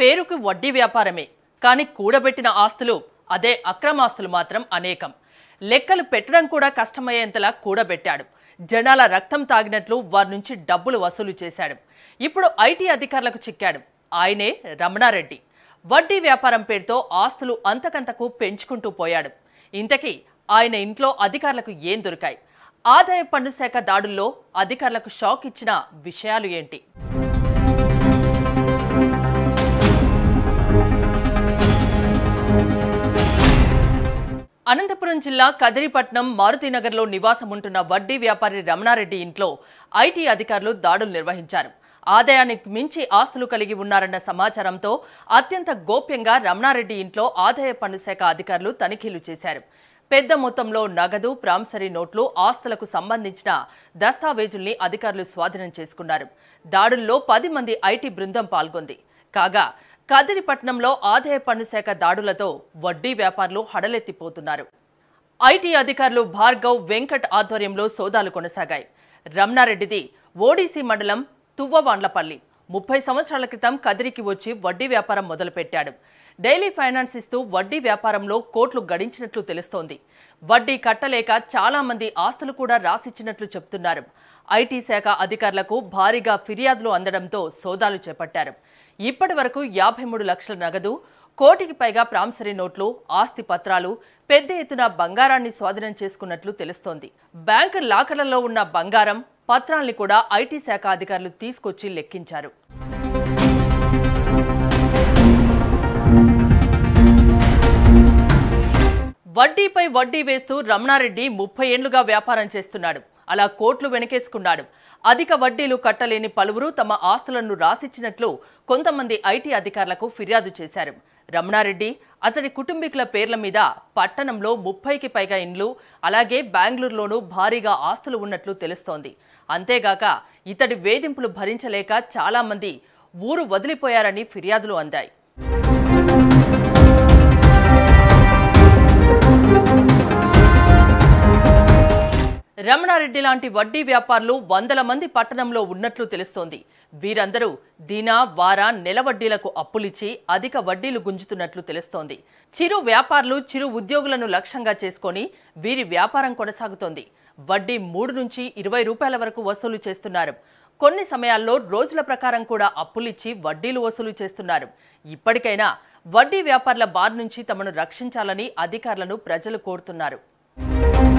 పేరుకు వడ్డీ వ్యాపారమే కానీ కూడబెట్టిన ఆస్తులు అదే అక్రమాస్తులు మాత్రం అనేకం లెక్కలు పెట్టడం కూడా కష్టమయ్యేంతలా కూడబెట్టాడు జనాల రక్తం తాగినట్లు వారి నుంచి డబ్బులు వసూలు చేశాడు ఇప్పుడు ఐటీ అధికారులకు చిక్కాడు ఆయనే రమణారెడ్డి వడ్డీ వ్యాపారం పేరుతో ఆస్తులు అంతకంతకు పెంచుకుంటూ పోయాడు ఇంతకీ ఆయన ఇంట్లో అధికారులకు ఏం దొరికాయి ఆదాయ పన్ను శాఖ దాడుల్లో అధికారులకు షాక్ ఇచ్చిన విషయాలు ఏంటి అనంతపురం జిల్లా కదిరిపట్నం మారుతినగర్లో నివాసముంటున్న వడ్డీ వ్యాపారి రమణారెడ్డి ఇంట్లో ఐటీ అధికారులు దాడులు నిర్వహించారు ఆదాయానికి మించి ఆస్తులు కలిగి ఉన్నారన్న సమాచారంతో అత్యంత గోప్యంగా రమణారెడ్డి ఇంట్లో ఆదాయ పన్ను శాఖ అధికారులు తనిఖీలు చేశారు పెద్ద మొత్తంలో నగదు ప్రామిసరీ నోట్లు ఆస్తులకు సంబంధించిన దస్తావేజుల్ని అధికారులు స్వాధీనం చేసుకున్నారు దాడుల్లో పది మంది ఐటీ బృందం పాల్గొంది కాగా కదిరిపట్నంలో ఆదాయ పన్ను శాఖ దాడులతో వడ్డీ వ్యాపారులు హడలెత్తిపోతున్నారు ఐటీ అధికారులు భార్గవ్ వెంకట్ ఆధ్వర్యంలో సోదాలు కొనసాగాయి రమణారెడ్డిది ఓడీసీ మండలం తువ్వవాండ్లపల్లి ముప్పై సంవత్సరాల క్రితం కదిరికి వచ్చి వడ్డీ వ్యాపారం మొదలుపెట్టాడు డైలీ ఫైనాన్స్ ఇస్తూ వడ్డీ వ్యాపారంలో కోట్లు గడించినట్లు తెలుస్తోంది వడ్డీ కట్టలేక చాలామంది ఆస్తులు కూడా రాసిచ్చినట్లు చెబుతున్నారు ఐటీ శాఖ అధికారులకు భారీగా ఫిర్యాదులు అందడంతో సోదాలు చేపట్టారు ఇప్పటి వరకు యాభై మూడు లక్షల నగదు కోటికి పైగా ప్రామిసరీ నోట్లు ఆస్తి పత్రాలు పెద్ద ఎత్తున బంగారాన్ని స్వాధీనం చేసుకున్నట్లు తెలుస్తోంది బ్యాంకు లాకర్లలో ఉన్న బంగారం పత్రాల్ని కూడా ఐటీ శాఖ అధికారులు తీసుకొచ్చి లెక్కించారు వడ్డీపై వడ్డీ వేస్తూ రమణారెడ్డి ముప్పై ఏండ్లుగా వ్యాపారం చేస్తున్నాడు అలా కోట్లు వెనకేసుకున్నాడు అధిక వడ్డీలు కట్టలేని పలువురు తమ ఆస్తులను రాసిచ్చినట్లు కొంతమంది ఐటీ అధికారులకు ఫిర్యాదు చేశారు రమణారెడ్డి అతడి కుటుంబీకుల పేర్ల మీద పట్టణంలో ముప్పైకి పైగా ఇండ్లు అలాగే బెంగళూరులోనూ భారీగా ఆస్తులు ఉన్నట్లు తెలుస్తోంది అంతేగాక ఇతడి వేధింపులు భరించలేక చాలామంది ఊరు వదిలిపోయారని ఫిర్యాదులు అందాయి రమణారెడ్డి లాంటి వడ్డీ వ్యాపారులు వందల మంది పట్టణంలో ఉన్నట్లు తెలుస్తోంది వీరందరూ దిన వార నెల వడ్డీలకు అప్పులిచ్చి అధిక వడ్డీలు గుంజుతున్నట్లు తెలుస్తోంది చిరు వ్యాపారులు చిరు ఉద్యోగులను లక్ష్యంగా చేసుకొని వీరి వ్యాపారం కొనసాగుతోంది వడ్డీ మూడు నుంచి ఇరవై రూపాయల వరకు వసూలు చేస్తున్నారు కొన్ని సమయాల్లో రోజుల ప్రకారం కూడా అప్పులిచ్చి వడ్డీలు వసూలు చేస్తున్నారు ఇప్పటికైనా వడ్డీ వ్యాపారుల బార్ నుంచి తమను రక్షించాలని అధికారులను ప్రజలు కోరుతున్నారు